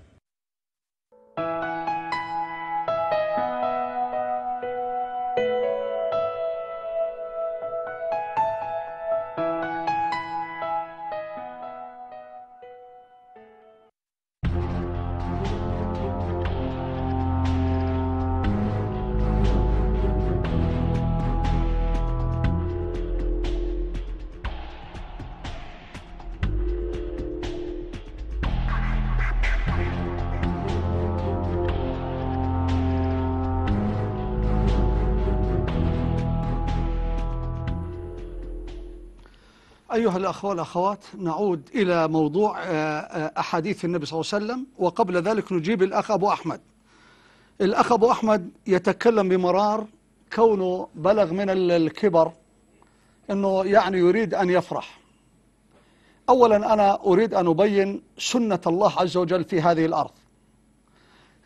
أيها الأخوة والأخوات نعود إلى موضوع آه، آه، أحاديث النبي صلى الله عليه وسلم وقبل ذلك نجيب الأخ أبو أحمد الأخ أبو أحمد يتكلم بمرار كونه بلغ من الكبر أنه يعني يريد أن يفرح أولا أنا أريد أن أبين سنة الله عز وجل في هذه الأرض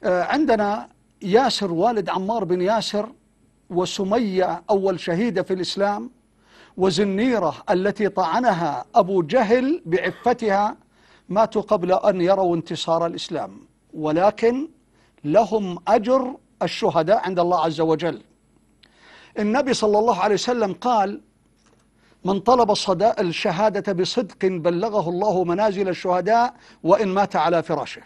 آه، عندنا ياسر والد عمار بن ياسر وسمية أول شهيدة في الإسلام وزنيرة التي طعنها أبو جهل بعفتها ماتوا قبل أن يروا انتصار الإسلام ولكن لهم أجر الشهداء عند الله عز وجل النبي صلى الله عليه وسلم قال من طلب الشهادة بصدق بلغه الله منازل الشهداء وإن مات على فراشه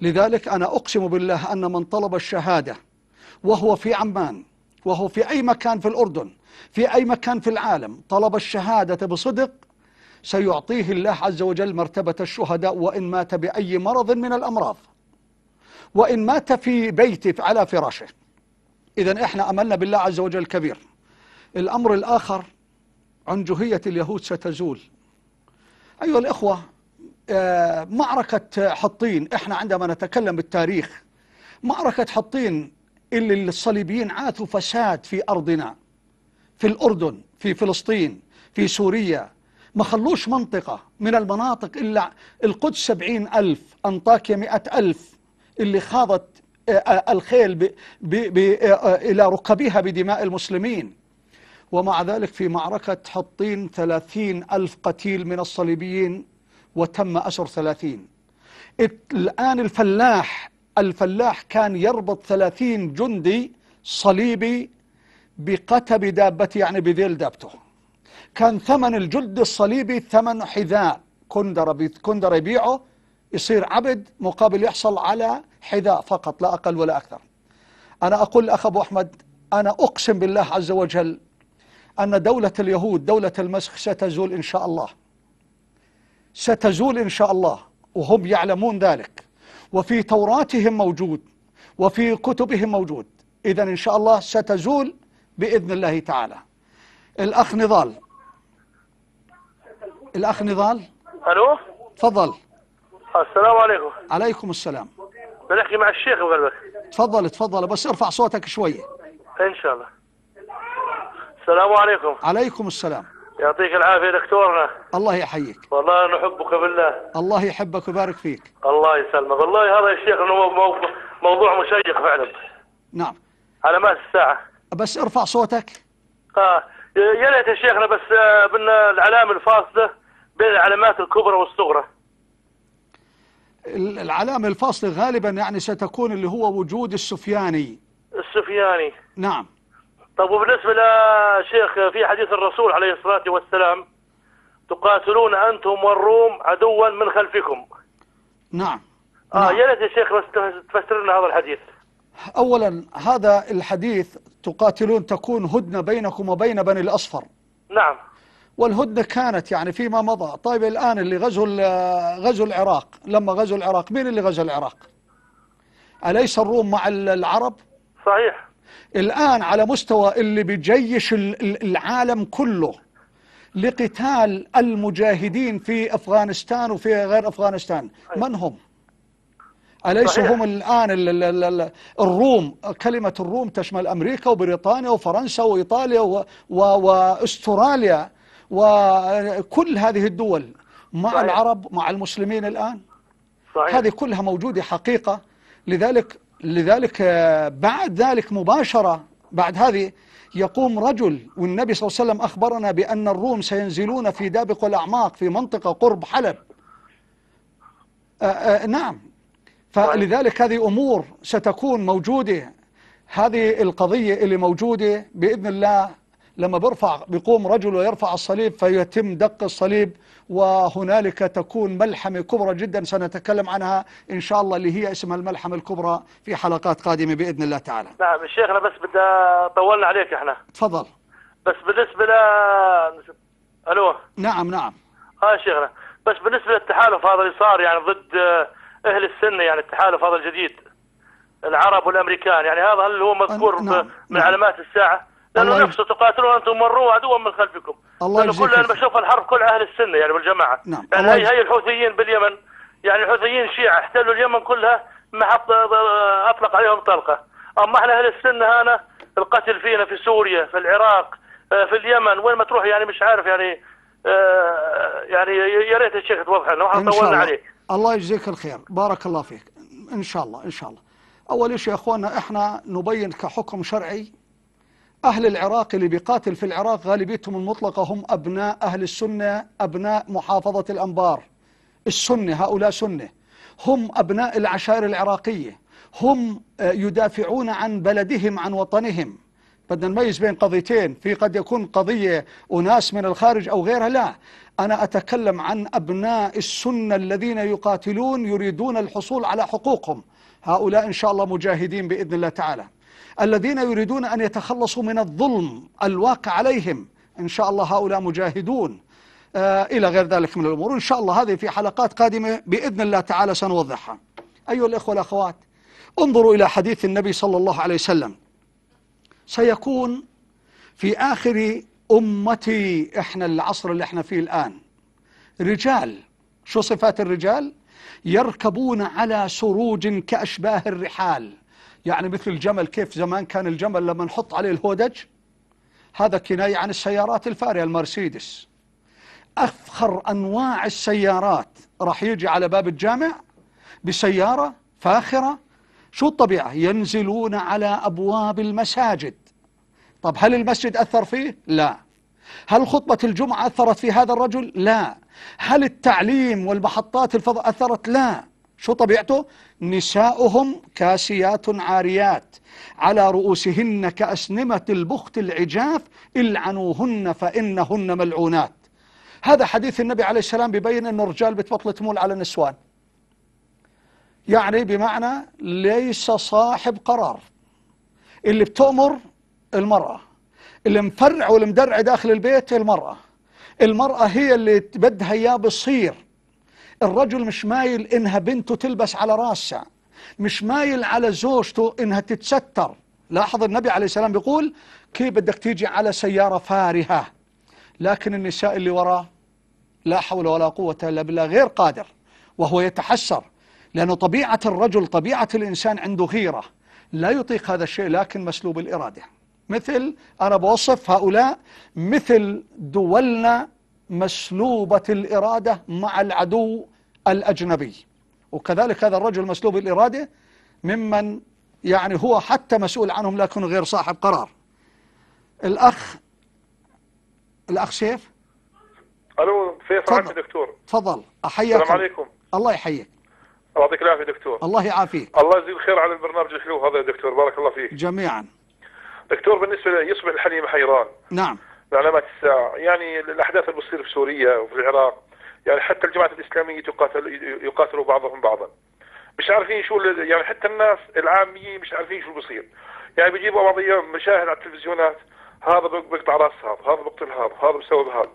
لذلك أنا أقسم بالله أن من طلب الشهادة وهو في عمان وهو في أي مكان في الأردن في أي مكان في العالم طلب الشهادة بصدق سيعطيه الله عز وجل مرتبة الشهداء وإن مات بأي مرض من الأمراض وإن مات في بيته على فراشه إذا إحنا أملنا بالله عز وجل كبير الأمر الآخر عنجهية اليهود ستزول أيها الإخوة آه، معركة حطين إحنا عندما نتكلم بالتاريخ معركة حطين اللي الصليبيين عاثوا فساد في أرضنا في الأردن في فلسطين في سوريا ما خلوش منطقة من المناطق إلا القدس سبعين ألف أنطاكيا مئة ألف اللي خاضت آه، آه، الخيل بـ بـ بـ آه، إلى ركبها بدماء المسلمين ومع ذلك في معركة حطين ثلاثين ألف قتيل من الصليبيين وتم أسر ثلاثين الآن الفلاح الفلاح كان يربط ثلاثين جندي صليبي بقتب دابته يعني بذيل دابته كان ثمن الجلد الصليبي ثمن حذاء كندر يبيعه يصير عبد مقابل يحصل على حذاء فقط لا أقل ولا أكثر أنا أقول اخ أبو أحمد أنا أقسم بالله عز وجل أن دولة اليهود دولة المسخ ستزول إن شاء الله ستزول إن شاء الله وهم يعلمون ذلك وفي توراتهم موجود وفي كتبهم موجود إذا إن شاء الله ستزول بإذن الله تعالى الأخ نضال الأخ نضال ألو تفضل السلام عليكم عليكم السلام بنحكي مع الشيخ بقلبك تفضل تفضل بس ارفع صوتك شوية إن شاء الله السلام عليكم عليكم السلام يعطيك العافية دكتورنا الله يحييك والله نحبك بالله الله يحبك ويبارك فيك الله يسلمك والله هذا يا شيخ موضوع مشيق فعلا نعم على ماس الساعة بس ارفع صوتك اه يا ليت يا شيخنا بس بدنا آه، العلامه الفاصله بين العلامات الكبرى والصغرى العلامه الفاصله غالبا يعني ستكون اللي هو وجود السفياني السفياني نعم طب وبالنسبه لشيخ آه، آه، في حديث الرسول عليه الصلاه والسلام تقاتلون انتم والروم عدوا من خلفكم نعم اه نعم. يا ليت يا شيخ بس تفسر لنا هذا الحديث اولا هذا الحديث تقاتلون تكون هدنة بينكم وبين بني الأصفر نعم والهدنة كانت يعني فيما مضى طيب الآن اللي غزوا غزو العراق لما غزوا العراق مين اللي غزا العراق أليس الروم مع العرب صحيح الآن على مستوى اللي بيجيش العالم كله لقتال المجاهدين في أفغانستان وفي غير أفغانستان أيوة. من هم؟ أليس صحيح. هم الآن الـ الـ الـ الروم كلمة الروم تشمل أمريكا وبريطانيا وفرنسا وإيطاليا و و وأستراليا وكل هذه الدول مع صحيح. العرب مع المسلمين الآن صحيح. هذه كلها موجودة حقيقة لذلك لذلك آه، بعد ذلك مباشرة بعد هذه يقوم رجل والنبي صلى الله عليه وسلم أخبرنا بأن الروم سينزلون في دابق الأعماق في منطقة قرب حلب آآ آه، آآ آه، نعم فلذلك هذه أمور ستكون موجودة هذه القضية اللي موجودة بإذن الله لما برفع بيقوم رجل ويرفع الصليب فيتم دق الصليب وهنالك تكون ملحمة كبرى جدا سنتكلم عنها إن شاء الله اللي هي اسمها الملحمة الكبرى في حلقات قادمة بإذن الله تعالى نعم أنا بس بدنا طولنا عليك احنا تفضل بس بالنسبة ل ألو نعم نعم اه شيخنا بس بالنسبة للتحالف هذا اللي صار يعني ضد آه اهل السنه يعني التحالف هذا الجديد العرب والامريكان يعني هذا هل هو مذكور نعم. من نعم. علامات الساعه؟ لانه نفسه تقاتلون انتم مروا عدوا من خلفكم الله لانه كل انا بشوف الحرب كل اهل السنه يعني والجماعه نعم. يعني هي هي الحوثيين باليمن يعني الحوثيين شيعه احتلوا اليمن كلها ما حط اطلق عليهم طلقه اما احنا اهل السنه هنا القتل فينا في سوريا في العراق آه، في اليمن وين ما تروح يعني مش عارف يعني آه، يعني يا ريت الشيخ توضح لنا طولنا عليه الله يجزيك الخير بارك الله فيك إن شاء الله إن شاء الله أول شيء يا أخوانا إحنا نبين كحكم شرعي أهل العراق اللي بيقاتل في العراق غالبيتهم المطلقة هم أبناء أهل السنة أبناء محافظة الأنبار السنة هؤلاء سنة هم أبناء العشائر العراقية هم آه، يدافعون عن بلدهم عن وطنهم بدنا نميز بين قضيتين في قد يكون قضية أناس من الخارج أو غيرها لا أنا أتكلم عن أبناء السنة الذين يقاتلون يريدون الحصول على حقوقهم هؤلاء إن شاء الله مجاهدين بإذن الله تعالى الذين يريدون أن يتخلصوا من الظلم الواقع عليهم إن شاء الله هؤلاء مجاهدون آه إلى غير ذلك من الأمور إن شاء الله هذه في حلقات قادمة بإذن الله تعالى سنوضحها أيها الإخوة والأخوات انظروا إلى حديث النبي صلى الله عليه وسلم سيكون في آخر أمتي إحنا العصر اللي إحنا فيه الآن رجال شو صفات الرجال يركبون على سروج كأشباه الرحال يعني مثل الجمل كيف زمان كان الجمل لما نحط عليه الهودج هذا كناية عن السيارات الفارهة المرسيدس أفخر أنواع السيارات راح يجي على باب الجامع بسيارة فاخرة شو الطبيعة ينزلون على أبواب المساجد طب هل المسجد أثر فيه؟ لا هل خطبة الجمعة أثرت في هذا الرجل؟ لا هل التعليم والمحطات الفضاء أثرت؟ لا شو طبيعته؟ نساؤهم كاسيات عاريات على رؤوسهن كأسنمة البخت العجاف العنوهن فإنهن ملعونات هذا حديث النبي عليه السلام ببين أن الرجال بتبطل تمول على النسوان يعني بمعنى ليس صاحب قرار اللي بتأمر المرأة المفرع والمدرع داخل البيت المرأة المرأة هي اللي بدها إياه بصير الرجل مش مايل إنها بنته تلبس على راسها مش مايل على زوجته إنها تتستر لاحظ النبي عليه السلام بيقول كيف بدك تيجي على سيارة فارهة لكن النساء اللي وراه لا حول ولا قوة إلا بالله غير قادر وهو يتحسر لأنه طبيعة الرجل طبيعة الإنسان عنده غيرة لا يطيق هذا الشيء لكن مسلوب الإرادة مثل أنا بوصف هؤلاء مثل دولنا مسلوبة الإرادة مع العدو الأجنبي وكذلك هذا الرجل مسلوب الإرادة ممن يعني هو حتى مسؤول عنهم لكن غير صاحب قرار الأخ الأخ سيف ألو سيف معك دكتور تفضل احييك السلام عليكم الله يحييك يعطيك العافية دكتور الله يعافيك الله يجزيك الخير على البرنامج الحلو هذا يا دكتور بارك الله فيك جميعا دكتور بالنسبة يصبح الحليم حيران نعم لعلامات الساعة يعني الأحداث اللي بتصير في سوريا وفي العراق يعني حتى الجماعة الإسلامية تقاتل يقاتلوا بعضهم بعضا مش عارفين شو يعني حتى الناس العامية مش عارفين شو بصير يعني بيجيبوا بعض مشاهد على التلفزيونات هذا بيقطع راس هذا هذا بقتل هذا هذا بسوي هذا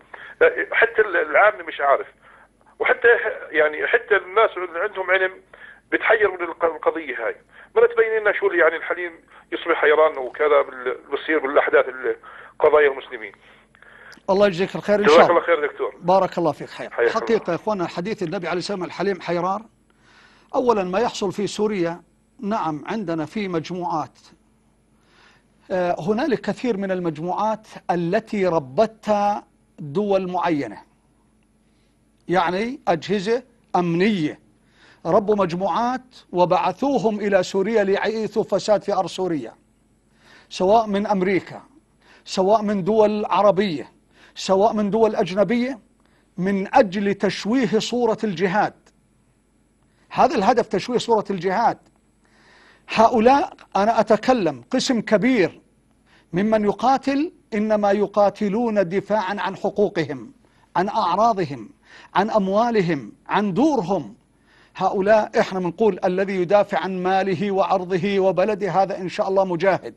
حتى العامي مش عارف وحتى يعني حتى الناس اللي عندهم علم بتحير من القضيه هاي ما تبين لنا شو يعني الحليم يصبح حيران وكذا بصير بالاحداث قضايا المسلمين الله يجزيك الخير ان شاء الله الله خير دكتور بارك الله فيك خير حقيقه يا اخوانا حديث النبي عليه السلام الحليم حيرار اولا ما يحصل في سوريا نعم عندنا في مجموعات آه، هنالك كثير من المجموعات التي ربتها دول معينه يعني اجهزه امنيه رب مجموعات وبعثوهم إلى سوريا ليعيثوا فساد في أرض سوريا سواء من أمريكا سواء من دول عربية سواء من دول أجنبية من أجل تشويه صورة الجهاد هذا الهدف تشويه صورة الجهاد هؤلاء أنا أتكلم قسم كبير ممن يقاتل إنما يقاتلون دفاعا عن حقوقهم عن أعراضهم عن أموالهم عن دورهم هؤلاء إحنا بنقول الذي يدافع عن ماله وعرضه وبلده هذا إن شاء الله مجاهد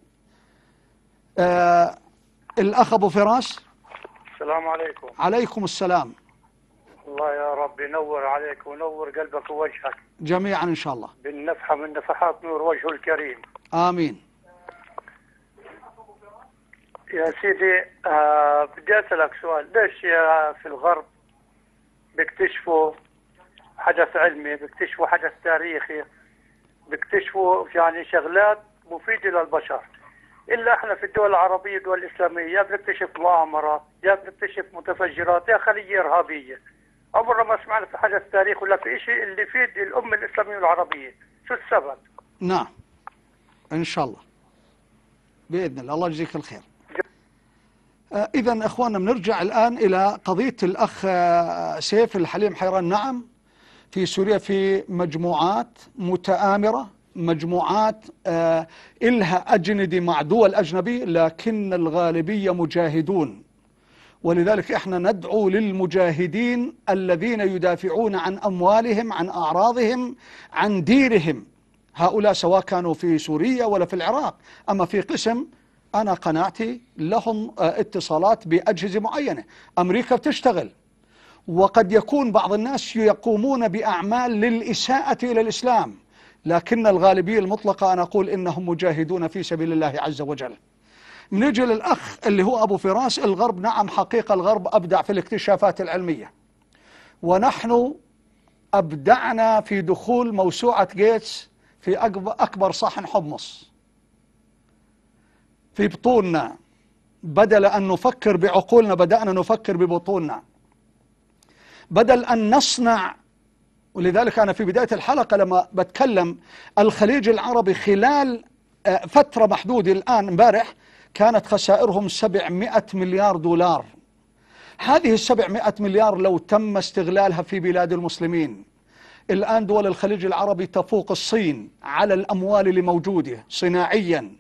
آه الأخ أبو فراس السلام عليكم عليكم السلام الله يا رب ينور عليك ونور قلبك ووجهك جميعا إن شاء الله بالنفحة من نفحات نور وجهه الكريم آمين يا سيدي آه بدي أسألك سؤال ليش في الغرب بيكتشفوا حدث علمي بيكتشفوا حدث تاريخي بيكتشفوا يعني شغلات مفيدة للبشر إلا إحنا في الدول العربية والدول الإسلامية يا بنكتشف مؤامرة يا بنكتشف متفجرات يا خلية إرهابية عمرنا ما سمعنا في حدث تاريخي ولا في شيء اللي يفيد الأمة الإسلامية والعربية شو السبب؟ نعم إن شاء الله بإذن الله الله يجزيك الخير آه، إذا أخواننا بنرجع الآن إلى قضية الأخ آه، سيف الحليم حيران نعم في سوريا في مجموعات متآمرة مجموعات آه إلها أجندة مع دول أجنبية لكن الغالبية مجاهدون ولذلك احنا ندعو للمجاهدين الذين يدافعون عن أموالهم عن أعراضهم عن ديرهم هؤلاء سواء كانوا في سوريا ولا في العراق أما في قسم أنا قناعتي لهم آه، اتصالات بأجهزة معينة أمريكا بتشتغل وقد يكون بعض الناس يقومون بأعمال للإساءة إلى الإسلام لكن الغالبية المطلقة أنا أقول إنهم مجاهدون في سبيل الله عز وجل نجي للأخ اللي هو أبو فراس الغرب نعم حقيقة الغرب أبدع في الاكتشافات العلمية ونحن أبدعنا في دخول موسوعة جيتس في أكبر صحن حمص في بطوننا بدل أن نفكر بعقولنا بدأنا نفكر ببطوننا بدل أن نصنع ولذلك أنا في بداية الحلقة لما بتكلم الخليج العربي خلال آه، فترة محدودة الآن امبارح كانت خسائرهم 700 مليار دولار هذه ال 700 مليار لو تم استغلالها في بلاد المسلمين الآن دول الخليج العربي تفوق الصين على الأموال اللي موجودة صناعيا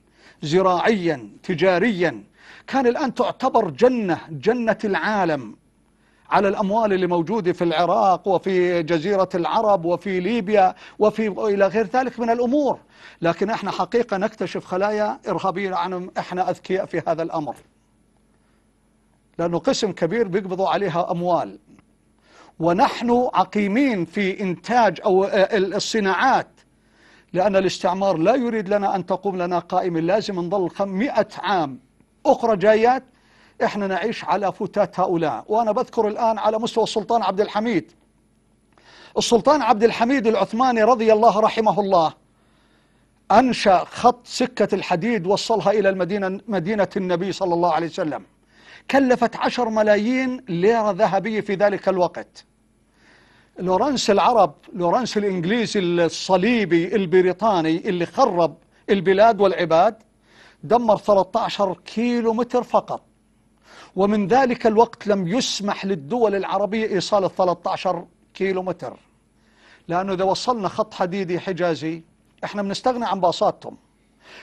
زراعيا تجاريا كان الآن تعتبر جنة جنة العالم على الأموال اللي موجودة في العراق وفي جزيرة العرب وفي ليبيا وفي إلى غير ذلك من الأمور لكن احنا حقيقة نكتشف خلايا إرهابية عنهم احنا أذكياء في هذا الأمر لأنه قسم كبير بيقبضوا عليها أموال ونحن عقيمين في إنتاج أو الصناعات لأن الاستعمار لا يريد لنا أن تقوم لنا قائمة لازم نظل مئة عام أخرى جايات احنا نعيش على فتات هؤلاء وانا بذكر الان على مستوى السلطان عبد الحميد السلطان عبد الحميد العثماني رضي الله رحمه الله أنشأ خط سكة الحديد وصلها إلى المدينة مدينة النبي صلى الله عليه وسلم كلفت عشر ملايين ليرة ذهبية في ذلك الوقت لورنس العرب لورنس الإنجليزي الصليبي البريطاني اللي خرب البلاد والعباد دمر 13 كيلو متر فقط ومن ذلك الوقت لم يسمح للدول العربية إيصال 13 كيلو متر لأنه إذا وصلنا خط حديدي حجازي إحنا بنستغنى عن باصاتهم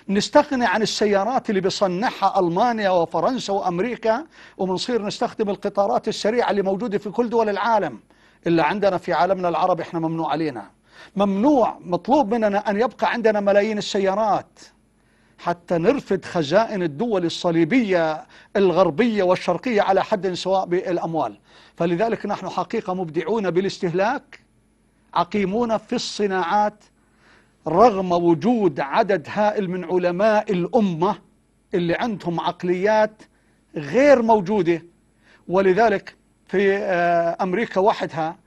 بنستغني عن السيارات اللي بيصنعها ألمانيا وفرنسا وأمريكا وبنصير نستخدم القطارات السريعة اللي موجودة في كل دول العالم إلا عندنا في عالمنا العربي إحنا ممنوع علينا ممنوع مطلوب مننا أن يبقى عندنا ملايين السيارات حتى نرفد خزائن الدول الصليبية الغربية والشرقية على حد سواء بالأموال فلذلك نحن حقيقة مبدعون بالاستهلاك عقيمون في الصناعات رغم وجود عدد هائل من علماء الأمة اللي عندهم عقليات غير موجودة ولذلك في آه، أمريكا وحدها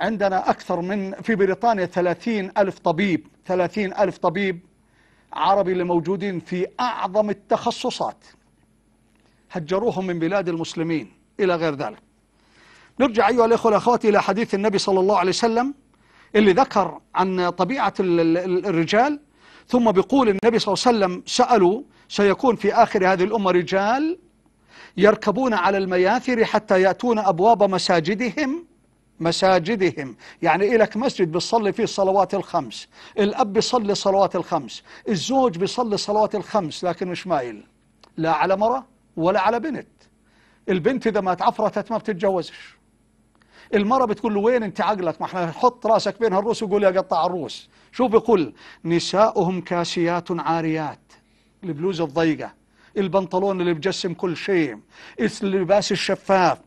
عندنا أكثر من في بريطانيا ثلاثين ألف طبيب ثلاثين ألف طبيب عربي اللي موجودين في أعظم التخصصات هجروهم من بلاد المسلمين إلى غير ذلك نرجع أيها الأخوة والأخوات إلى حديث النبي صلى الله عليه وسلم اللي ذكر عن طبيعة الرجال ثم بقول النبي صلى الله عليه وسلم سألوا سيكون في آخر هذه الأمة رجال يركبون على المياثر حتى يأتون أبواب مساجدهم مساجدهم يعني إلك مسجد بتصلي فيه الصلوات الخمس الأب بيصلي الصلوات الخمس الزوج بيصلي الصلوات الخمس لكن مش مايل لا على مرة ولا على بنت البنت إذا ما تعفرتت ما بتتجوزش المرة بتقول له وين انت عقلك ما احنا نحط راسك بين هالروس ويقول يا قطع الروس شوف يقول نساؤهم كاسيات عاريات البلوزة الضيقة البنطلون اللي بجسم كل شيء اللباس الشفاف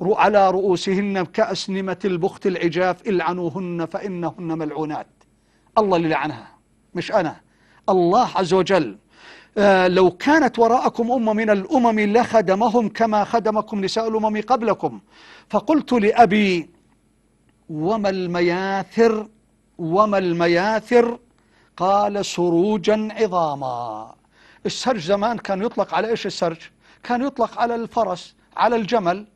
على رؤوسهن كأسنمة البخت العجاف إلعنوهن فإنهن ملعونات الله اللي لعنها مش أنا الله عز وجل آه لو كانت وراءكم أمة من الأمم لخدمهم كما خدمكم نساء الأمم قبلكم فقلت لأبي وما المياثر وما المياثر قال سروجا عظاما السرج زمان كان يطلق على إيش السرج كان يطلق على الفرس على الجمل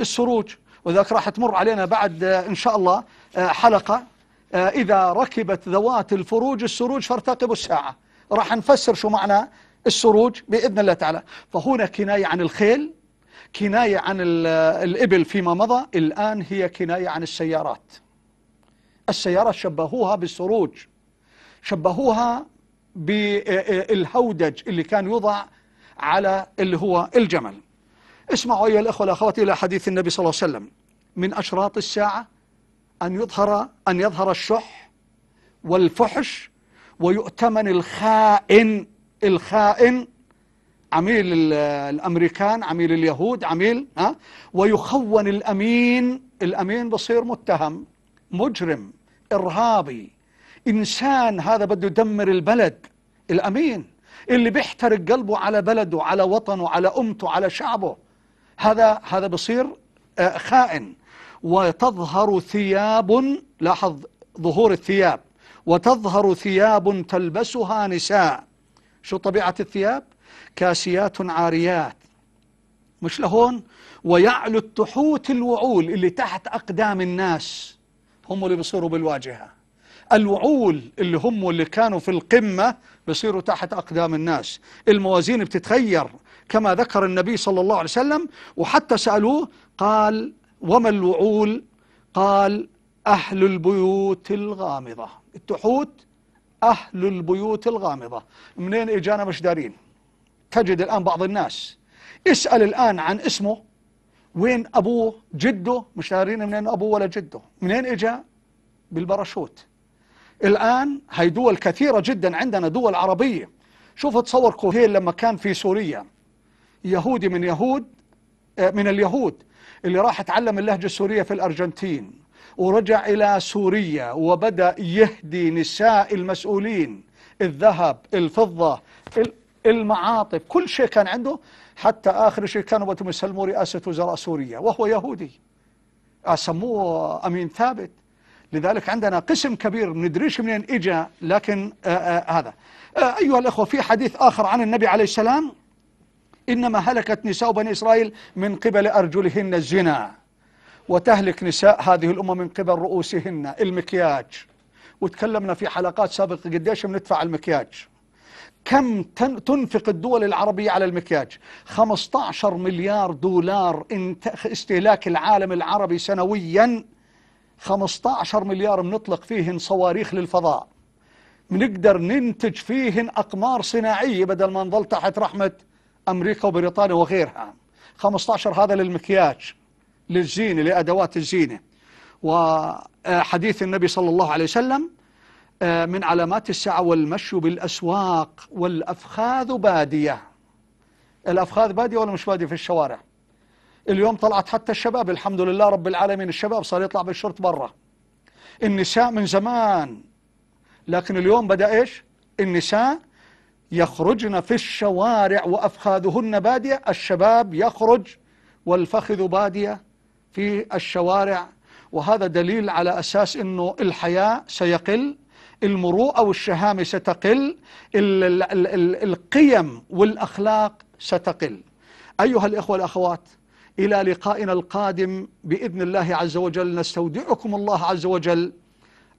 السروج وذاك راح تمر علينا بعد آه، إن شاء الله آه، حلقة آه، إذا ركبت ذوات الفروج السروج فارتقبوا الساعة راح نفسر شو معنى السروج بإذن الله تعالى فهنا كناية عن الخيل كناية عن الإبل فيما مضى الآن هي كناية عن السيارات السيارات شبهوها بالسروج شبهوها بالهودج اللي كان يوضع على اللي هو الجمل اسمعوا يا الأخوة والأخوات إلى حديث النبي صلى الله عليه وسلم من أشراط الساعة أن يظهر أن يظهر الشح والفحش ويؤتمن الخائن الخائن عميل الأمريكان عميل اليهود عميل ها ويخون الأمين الأمين بصير متهم مجرم إرهابي إنسان هذا بده يدمر البلد الأمين اللي بيحترق قلبه على بلده على وطنه على أمته على شعبه هذا هذا بصير آه، خائن وتظهر ثياب لاحظ ظهور الثياب وتظهر ثياب تلبسها نساء شو طبيعة الثياب كاسيات عاريات مش لهون ويعلو التحوت الوعول اللي تحت أقدام الناس هم اللي بيصيروا بالواجهة الوعول اللي هم اللي كانوا في القمة بيصيروا تحت أقدام الناس الموازين بتتغير كما ذكر النبي صلى الله عليه وسلم وحتى سألوه قال وما الوعول قال أهل البيوت الغامضة التحوت أهل البيوت الغامضة منين إجانا مش دارين تجد الآن بعض الناس اسأل الآن عن اسمه وين أبوه جده مش دارين منين أبوه ولا جده منين إجا بالباراشوت الآن هي دول كثيرة جدا عندنا دول عربية شوف تصور كوهيل لما كان في سوريا يهودي من يهود آه، من اليهود اللي راح اتعلم اللهجة السورية في الأرجنتين ورجع إلى سوريا وبدأ يهدي نساء المسؤولين الذهب الفضة المعاطف كل شيء كان عنده حتى آخر شيء كانوا بدهم يسلموا رئاسة وزراء سوريا وهو يهودي سموه أمين ثابت لذلك عندنا قسم كبير ندريش منين اجى لكن آآ آه، آآ آه، هذا آآ أيها الأخوة في حديث آخر عن النبي عليه السلام إنما هلكت نساء بني إسرائيل من قبل أرجلهن الزنا وتهلك نساء هذه الأمة من قبل رؤوسهن المكياج وتكلمنا في حلقات سابقة قديش بندفع المكياج كم تنفق الدول العربية على المكياج 15 مليار دولار استهلاك العالم العربي سنويا 15 مليار بنطلق فيهن صواريخ للفضاء بنقدر ننتج فيهن أقمار صناعية بدل ما نظل تحت رحمة أمريكا وبريطانيا وغيرها 15 هذا للمكياج للزينة لأدوات الزينة وحديث النبي صلى الله عليه وسلم آه، من علامات الساعة والمشي بالأسواق والأفخاذ بادية الأفخاذ بادية ولا مش بادية في الشوارع اليوم طلعت حتى الشباب الحمد لله رب العالمين الشباب صار يطلع بالشورت برا النساء من زمان لكن اليوم بدأ إيش النساء يخرجن في الشوارع وأفخاذهن بادية الشباب يخرج والفخذ بادية في الشوارع وهذا دليل على أساس أنه الحياء سيقل المروءة والشهامة ستقل القيم والأخلاق ستقل أيها الإخوة الأخوات إلى لقائنا القادم بإذن الله عز وجل نستودعكم الله عز وجل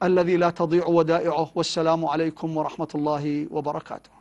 الذي لا تضيع ودائعه والسلام عليكم ورحمة الله وبركاته